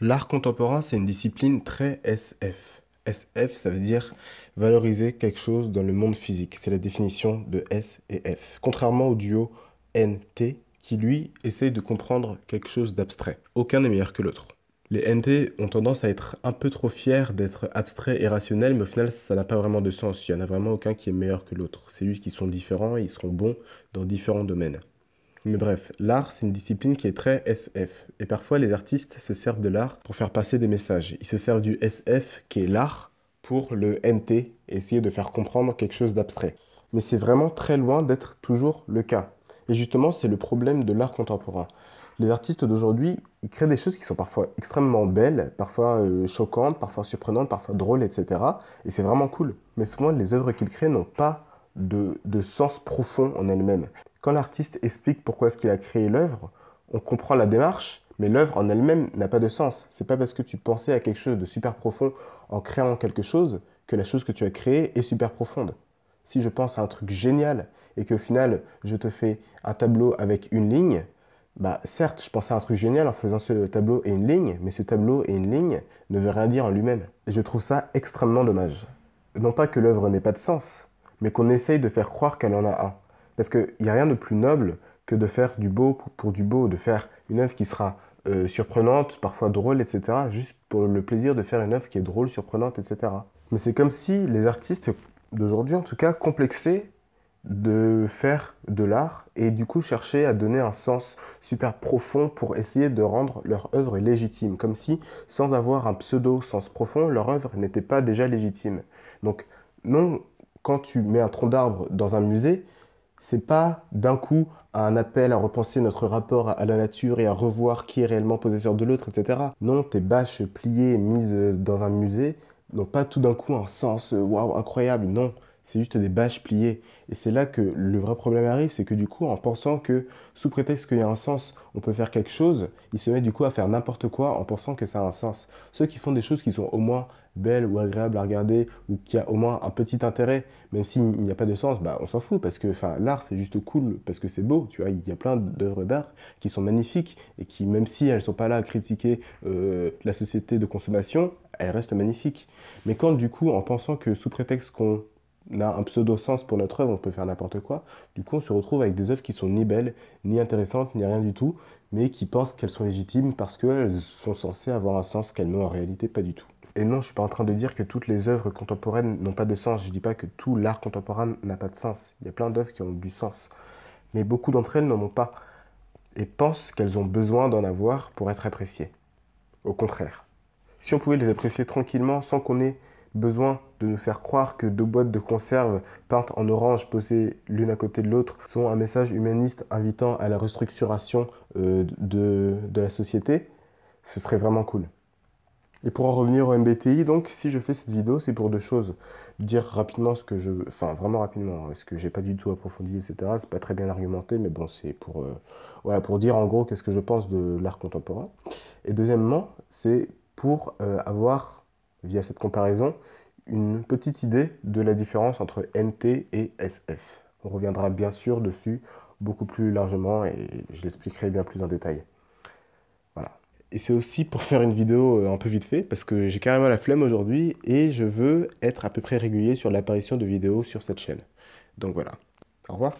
L'art contemporain, c'est une discipline très SF. SF, ça veut dire valoriser quelque chose dans le monde physique. C'est la définition de S et F. Contrairement au duo NT, qui lui essaye de comprendre quelque chose d'abstrait. Aucun n'est meilleur que l'autre. Les NT ont tendance à être un peu trop fiers d'être abstraits et rationnels, mais au final, ça n'a pas vraiment de sens. Il n'y en a vraiment aucun qui est meilleur que l'autre. C'est juste qu'ils sont différents et ils seront bons dans différents domaines. Mais bref, l'art, c'est une discipline qui est très SF. Et parfois, les artistes se servent de l'art pour faire passer des messages. Ils se servent du SF, qui est l'art, pour le NT, essayer de faire comprendre quelque chose d'abstrait. Mais c'est vraiment très loin d'être toujours le cas. Et justement, c'est le problème de l'art contemporain. Les artistes d'aujourd'hui, ils créent des choses qui sont parfois extrêmement belles, parfois euh, choquantes, parfois surprenantes, parfois drôles, etc. Et c'est vraiment cool. Mais souvent, les œuvres qu'ils créent n'ont pas de, sens profond en elle-même. Quand l'artiste explique pourquoi est-ce qu'il a créé l'œuvre, on comprend la démarche, mais l'œuvre en elle-même n'a pas de sens. C'est pas parce que tu pensais à quelque chose de super profond en créant quelque chose que la chose que tu as créée est super profonde. Si je pense à un truc génial et qu'au final je te fais un tableau avec une ligne, bah certes je pensais à un truc génial en faisant ce tableau et une ligne, mais ce tableau et une ligne ne veut rien dire en lui-même. Je trouve ça extrêmement dommage. Non pas que l'œuvre n'ait pas de sens, mais qu'on essaye de faire croire qu'elle en a un. Parce qu'il n'y a rien de plus noble que de faire du beau pour, du beau, de faire une œuvre qui sera euh, surprenante, parfois drôle, etc., juste pour le plaisir de faire une œuvre qui est drôle, surprenante, etc. Mais c'est comme si les artistes d'aujourd'hui, en tout cas, complexaient de faire de l'art et du coup cherchaient à donner un sens super profond pour essayer de rendre leur œuvre légitime, comme si sans avoir un pseudo sens profond, leur œuvre n'était pas déjà légitime. Donc non, quand tu mets un tronc d'arbre dans un musée, c'est pas d'un coup un appel à repenser notre rapport à la nature et à revoir qui est réellement possesseur de l'autre, etc. Non, tes bâches pliées mises dans un musée n'ont pas tout d'un coup un sens euh, waouh incroyable, non c'est juste des bâches pliées. Et c'est là que le vrai problème arrive, c'est que du coup, en pensant que sous prétexte qu'il y a un sens, on peut faire quelque chose, ils se mettent du coup à faire n'importe quoi en pensant que ça a un sens. Ceux qui font des choses qui sont au moins belles ou agréables à regarder ou qui a au moins un petit intérêt, même s'il n'y a pas de sens, bah on s'en fout parce que l'art c'est juste cool parce que c'est beau, tu vois, il y a plein d'œuvres d'art qui sont magnifiques et qui même si elles sont pas là à critiquer euh, la société de consommation, elles restent magnifiques. Mais quand du coup en pensant que sous prétexte qu'on a un pseudo-sens pour notre œuvre, on peut faire n'importe quoi. Du coup, on se retrouve avec des œuvres qui sont ni belles, ni intéressantes, ni rien du tout, mais qui pensent qu'elles sont légitimes parce qu'elles sont censées avoir un sens qu'elles n'ont en réalité pas du tout. Et non, je ne suis pas en train de dire que toutes les œuvres contemporaines n'ont pas de sens. Je ne dis pas que tout l'art contemporain n'a pas de sens. Il y a plein d'œuvres qui ont du sens. Mais beaucoup d'entre elles n'en ont pas et pensent qu'elles ont besoin d'en avoir pour être appréciées. Au contraire. Si on pouvait les apprécier tranquillement sans qu'on ait besoin de nous faire croire que deux boîtes de conserve partent en orange posées l'une à côté de l'autre sont un message humaniste invitant à la restructuration euh, de, de la société, ce serait vraiment cool. Et pour en revenir au MBTI, donc si je fais cette vidéo, c'est pour deux choses. Dire rapidement ce que je... Enfin, vraiment rapidement, hein, ce que j'ai pas du tout approfondi, etc. C'est pas très bien argumenté, mais bon, c'est pour... Euh, voilà, pour dire en gros qu'est-ce que je pense de l'art contemporain. Et deuxièmement, c'est pour euh, avoir via cette comparaison, une petite idée de la différence entre NT et SF. On reviendra bien sûr dessus beaucoup plus largement et je l'expliquerai bien plus en détail. Voilà. Et c'est aussi pour faire une vidéo euh, un peu vite fait parce que j'ai carrément la flemme aujourd'hui et je veux être à peu près régulier sur l'apparition de vidéos sur cette chaîne. Donc voilà. Au revoir.